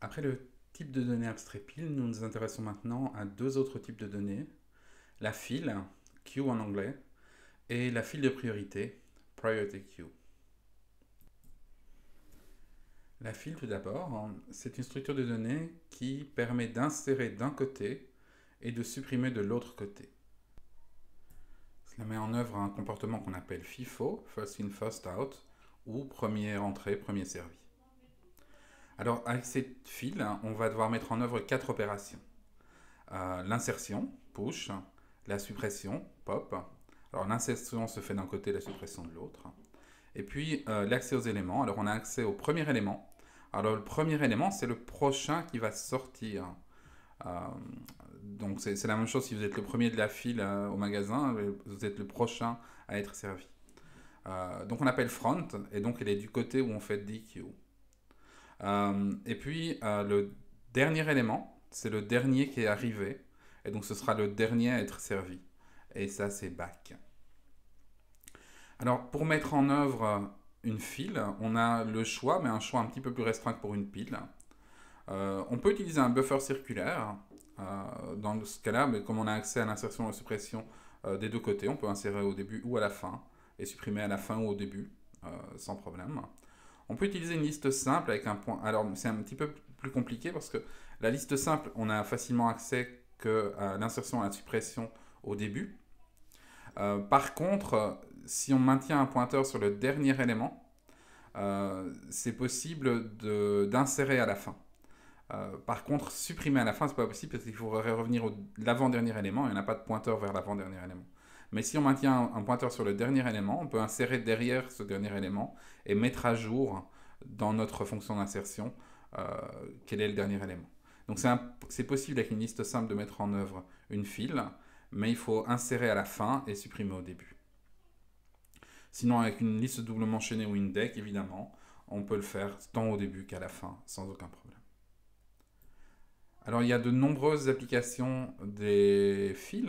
Après le type de données abstrait pile, nous nous intéressons maintenant à deux autres types de données, la file, queue en anglais, et la file de priorité, priority queue. La file tout d'abord, c'est une structure de données qui permet d'insérer d'un côté et de supprimer de l'autre côté. Cela met en œuvre un comportement qu'on appelle FIFO, First In, First Out, ou Première Entrée, Premier Servi. Alors, avec cette file, hein, on va devoir mettre en œuvre quatre opérations. Euh, l'insertion, push, la suppression, pop. Alors, l'insertion se fait d'un côté, la suppression de l'autre. Et puis, euh, l'accès aux éléments. Alors, on a accès au premier élément. Alors, le premier élément, c'est le prochain qui va sortir. Euh, donc, c'est la même chose si vous êtes le premier de la file au magasin, vous êtes le prochain à être servi. donc, on appelle front, et donc, il est du côté où on fait DQ. Euh, et puis, euh, le dernier élément, c'est le dernier qui est arrivé. Et donc, ce sera le dernier à être servi. Et ça, c'est back. Alors, pour mettre en œuvre euh, une file, on a le choix, mais un choix un petit peu plus restreint pour une pile. on peut utiliser un buffer circulaire. dans ce cas-là, mais comme on a accès à l'insertion et la suppression des deux côtés, on peut insérer au début ou à la fin et supprimer à la fin ou au début sans problème. On peut utiliser une liste simple avec un point. Alors, c'est un petit peu plus compliqué parce que la liste simple, on a facilement accès que à l'insertion et à la suppression au début. Euh, par contre, si on maintient un pointeur sur le dernier élément, euh, c'est possible d'insérer à la fin. Euh, par contre, supprimer à la fin, ce n'est pas possible parce qu'il faudrait revenir à l'avant-dernier élément et on n'a pas de pointeur vers l'avant-dernier élément. Mais si on maintient un pointeur sur le dernier élément, on peut insérer derrière ce dernier élément et mettre à jour dans notre fonction d'insertion euh, quel est le dernier élément. Donc c'est possible avec une liste simple de mettre en œuvre une file, mais il faut insérer à la fin et supprimer au début. Sinon, avec une liste doublement chaînée ou une deck, évidemment, on peut le faire tant au début qu'à la fin, sans aucun problème. Alors, il y a de nombreuses applications des fils.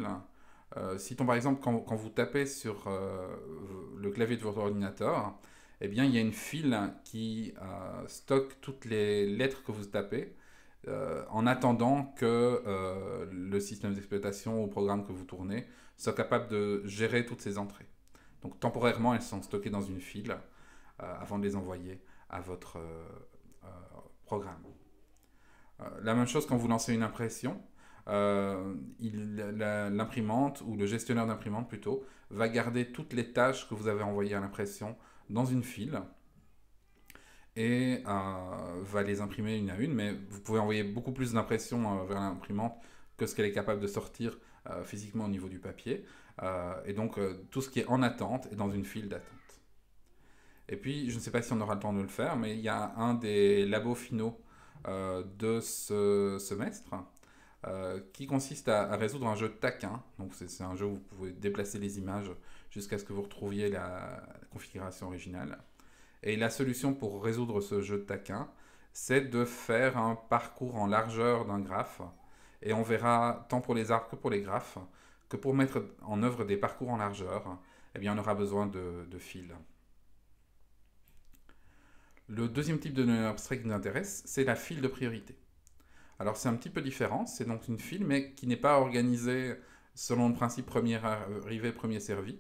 Euh, par exemple, quand, vous tapez sur euh, le clavier de votre ordinateur, eh il y a une file qui euh, stocke toutes les lettres que vous tapez en attendant que le système d'exploitation ou le programme que vous tournez soit capable de gérer toutes ces entrées. Donc, temporairement, elles sont stockées dans une file avant de les envoyer à votre programme. la même chose quand vous lancez une impression. Euh, l'imprimante ou le gestionnaire d'imprimante plutôt va garder toutes les tâches que vous avez envoyées à l'impression dans une file et euh, va les imprimer une à une, mais vous pouvez envoyer beaucoup plus d'impressions euh, vers l'imprimante que ce qu'elle est capable de sortir physiquement au niveau du papier. et donc tout ce qui est en attente est dans une file d'attente. Et puis, je ne sais pas si on aura le temps de le faire, mais il y a un des labos finaux de ce semestre euh, qui consiste à, résoudre un jeu de taquin. Hein. Donc c'est un jeu où vous pouvez déplacer les images jusqu'à ce que vous retrouviez la, configuration originale. Et la solution pour résoudre ce jeu de taquin, hein, c'est de faire un parcours en largeur d'un graphe. Et on verra, tant pour les arbres que pour les graphes, que pour mettre en œuvre des parcours en largeur, eh bien, on aura besoin de, de fils. Le deuxième type de nœud abstrait qui nous intéresse, c'est la file de priorité. Alors c'est un petit peu différent, c'est donc une file, mais qui n'est pas organisée selon le principe premier euh, arrivé, premier servi,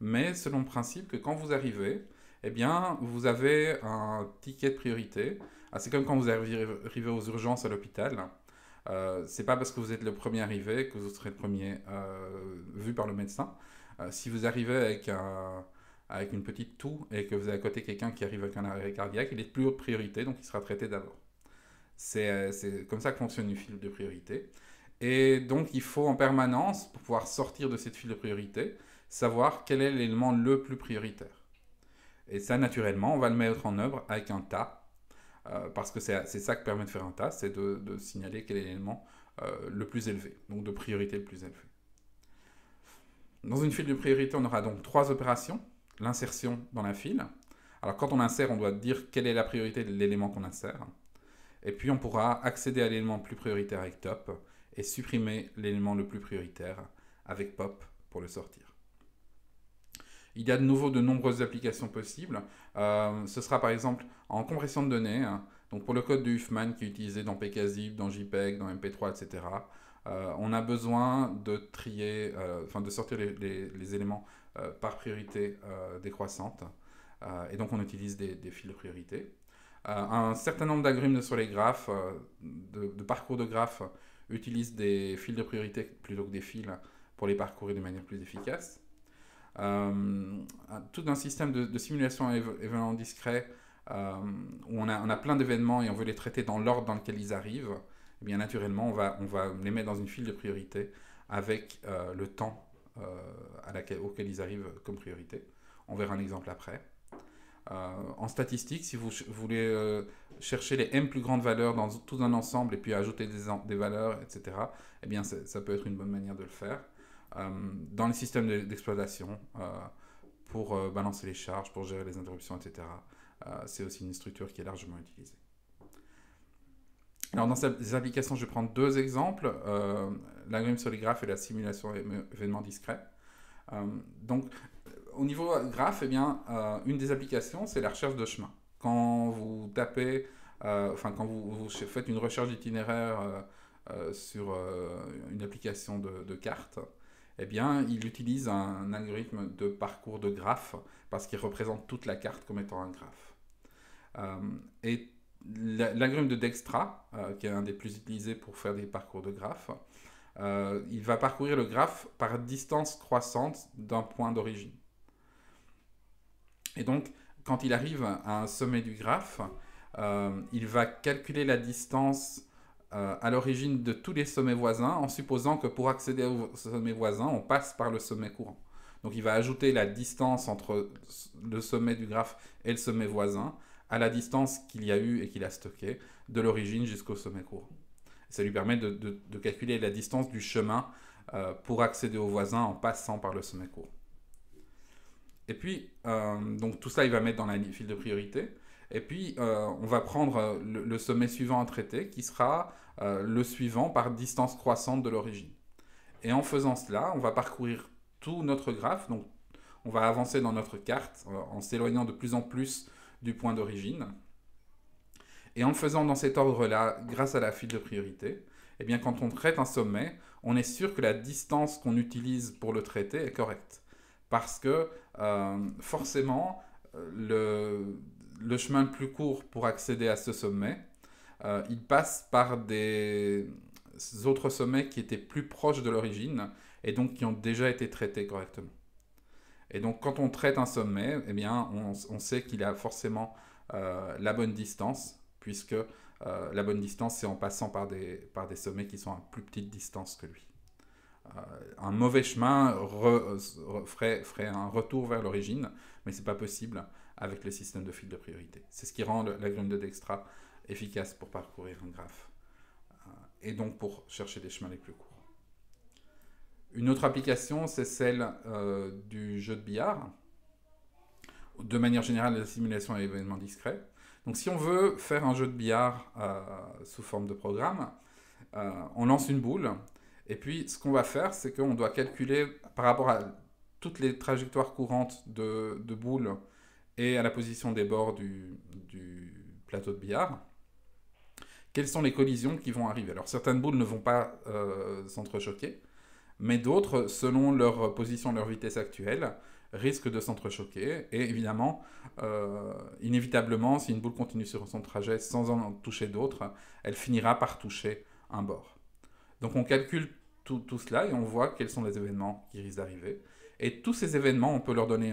mais selon le principe que quand vous arrivez, eh bien, vous avez un ticket de priorité. Ah, c'est comme quand vous arrivez aux urgences à l'hôpital. Euh, c'est pas parce que vous êtes le premier arrivé que vous serez le premier euh, vu par le médecin. si vous arrivez avec, un, avec une petite toux et que vous avez à côté quelqu'un qui arrive avec un arrêt cardiaque, il est de plus haute priorité, donc il sera traité d'abord. Euh, c'est comme ça que fonctionne une file de priorité. Et donc, il faut en permanence, pour pouvoir sortir de cette file de priorité, savoir quel est l'élément le plus prioritaire. Et ça, naturellement, on va le mettre en œuvre avec un tas, euh, parce que c'est ça qui permet de faire un tas, c'est de, signaler quel est l'élément euh, le plus élevé, donc de priorité le plus élevé. Dans une file de priorité, on aura donc trois opérations. L'insertion dans la file. Alors quand on insère, on doit dire quelle est la priorité de l'élément qu'on insère. Et puis on pourra accéder à l'élément plus prioritaire avec top et supprimer l'élément le plus prioritaire avec pop pour le sortir. Il y a de nouveau de nombreuses applications possibles. Euh, ce sera par exemple en compression de données. Hein. Donc pour le code de Huffman qui est utilisé dans PKZIP, dans JPEG, dans MP3, etc. Euh, on a besoin de trier, euh, enfin de sortir les, éléments par priorité décroissante. et donc on utilise des, des fils de priorité. Euh, un certain nombre d'algorithmes sur les graphes, euh, de, parcours de graphes, euh, utilisent des fils de priorité plutôt que des fils pour les parcourir de manière plus efficace. tout un système de, simulation événement discret euh, où on a, plein d'événements et on veut les traiter dans l'ordre dans lequel ils arrivent, eh bien naturellement, on va, les mettre dans une file de priorité avec le temps à auquel ils arrivent comme priorité. On verra un exemple après. Euh, en statistique, si vous voulez euh, chercher les m plus grandes valeurs dans tout un ensemble et puis ajouter des, des valeurs, etc., eh bien, ça peut être une bonne manière de le faire euh, dans les systèmes d'exploitation pour balancer les charges, pour gérer les interruptions, etc. c'est aussi une structure qui est largement utilisée. Alors dans ces applications, je vais prendre deux exemples, L'agrime sur les graphes et la simulation événements discrets. donc au niveau graphe, eh bien, euh, une des applications, c'est la recherche de chemin. Quand vous tapez, euh, enfin, quand vous, faites une recherche d'itinéraire euh, sur une application de, carte, eh bien, il utilise un algorithme de parcours de graphe parce qu'il représente toute la carte comme étant un graphe. et l'algorithme de Dextra, qui est un des plus utilisés pour faire des parcours de graphe, il va parcourir le graphe par distance croissante d'un point d'origine. Et donc, quand il arrive à un sommet du graphe, euh, il va calculer la distance euh, à l'origine de tous les sommets voisins en supposant que pour accéder au sommet voisin, on passe par le sommet courant. Donc il va ajouter la distance entre le sommet du graphe et le sommet voisin à la distance qu'il y a eu et qu'il a stockée de l'origine jusqu'au sommet courant. Ça lui permet de, calculer la distance du chemin euh, pour accéder au voisin en passant par le sommet courant. Et puis, euh, donc tout ça, il va mettre dans la file de priorité. Et puis, euh, on va prendre euh, le, sommet suivant à traiter, qui sera le suivant par distance croissante de l'origine. Et en faisant cela, on va parcourir tout notre graphe. Donc, on va avancer dans notre carte en s'éloignant de plus en plus du point d'origine. Et en faisant dans cet ordre-là, grâce à la file de priorité, eh bien, quand on traite un sommet, on est sûr que la distance qu'on utilise pour le traiter est correcte. Parce que euh, forcément, euh, le, chemin le plus court pour accéder à ce sommet, euh, il passe par des autres sommets qui étaient plus proches de l'origine et donc qui ont déjà été traités correctement. Et donc quand on traite un sommet, eh bien, on, sait qu'il a forcément la bonne distance, puisque la bonne distance, c'est en passant par des, par des sommets qui sont à plus petite distance que lui. Euh, un mauvais chemin ferait, un retour vers l'origine, mais c'est pas possible avec le système de fil de priorité. C'est ce qui rend la grille de Dextra efficace pour parcourir un graphe euh, et donc pour chercher des chemins les plus courts. Une autre application, c'est celle euh, du jeu de billard. De manière générale, la simulation à événements discrets. Donc si on veut faire un jeu de billard sous forme de programme, on lance une boule et puis, ce qu'on va faire, c'est qu'on doit calculer par rapport à toutes les trajectoires courantes de, boules et à la position des bords du, plateau de billard, quelles sont les collisions qui vont arriver. Alors, certaines boules ne vont pas euh, s'entrechoquer, mais d'autres, selon leur position, leur vitesse actuelle, risquent de s'entrechoquer. Et évidemment, euh, inévitablement, si une boule continue sur son trajet sans en toucher d'autres, elle finira par toucher un bord. Donc on calcule tout, cela et on voit quels sont les événements qui risquent d'arriver. Et tous ces événements, on peut leur donner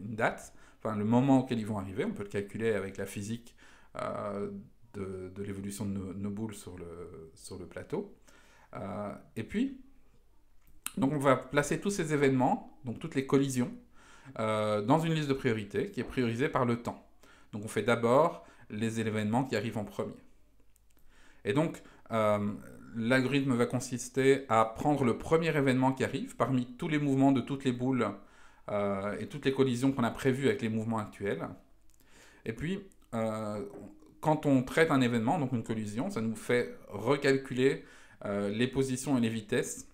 une date, enfin le moment auquel ils vont arriver. On peut le calculer avec la physique euh, de, l'évolution de nos, boules sur le, sur le plateau. Euh, et puis, donc on va placer tous ces événements, donc toutes les collisions, euh, dans une liste de priorité qui est priorisée par le temps. Donc on fait d'abord les événements qui arrivent en premier. Et donc, euh, l'algorithme va consister à prendre le premier événement qui arrive parmi tous les mouvements de toutes les boules euh, et toutes les collisions qu'on a prévues avec les mouvements actuels. Et puis, euh, quand on traite un événement, donc une collision, ça nous fait recalculer les positions et les vitesses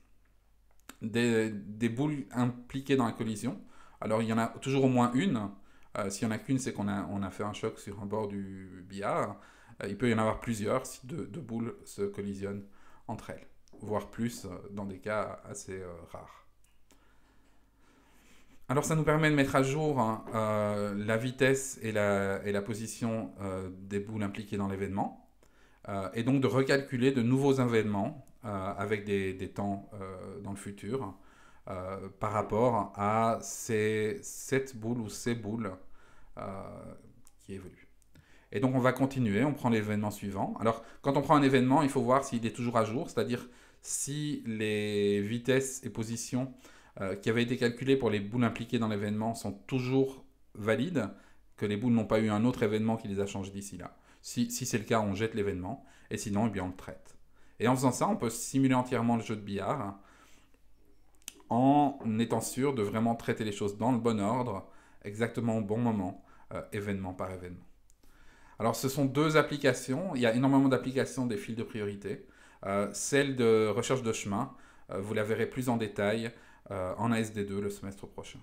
des, boules impliquées dans la collision. Alors, il y en a toujours au moins une. S'il n'y en a qu'une, c'est qu'on a, a fait un choc sur un bord du billard. Euh, il peut y en avoir plusieurs si deux, boules se collisionnent entre elles, voire plus euh, dans des cas assez euh, rares. Alors ça nous permet de mettre à jour hein, la vitesse et la, position des boules impliquées dans l'événement, et donc de recalculer de nouveaux événements avec des, temps dans le futur par rapport à ces, cette boule ou ces boules qui évoluent. Et donc on va continuer, on prend l'événement suivant. Alors quand on prend un événement, il faut voir s'il est toujours à jour, c'est-à-dire si les vitesses et positions euh, qui avaient été calculées pour les boules impliquées dans l'événement sont toujours valides, que les boules n'ont pas eu un autre événement qui les a changées d'ici là. Si, c'est le cas, on jette l'événement, et sinon, eh bien, on le traite. Et en faisant ça, on peut simuler entièrement le jeu de billard en étant sûr de vraiment traiter les choses dans le bon ordre, exactement au bon moment, euh, événement par événement. Alors, ce sont deux applications. Il y a énormément d'applications des fils de priorité. Euh, celle de recherche de chemin, euh, vous la verrez plus en détail euh, en ASD2 le semestre prochain.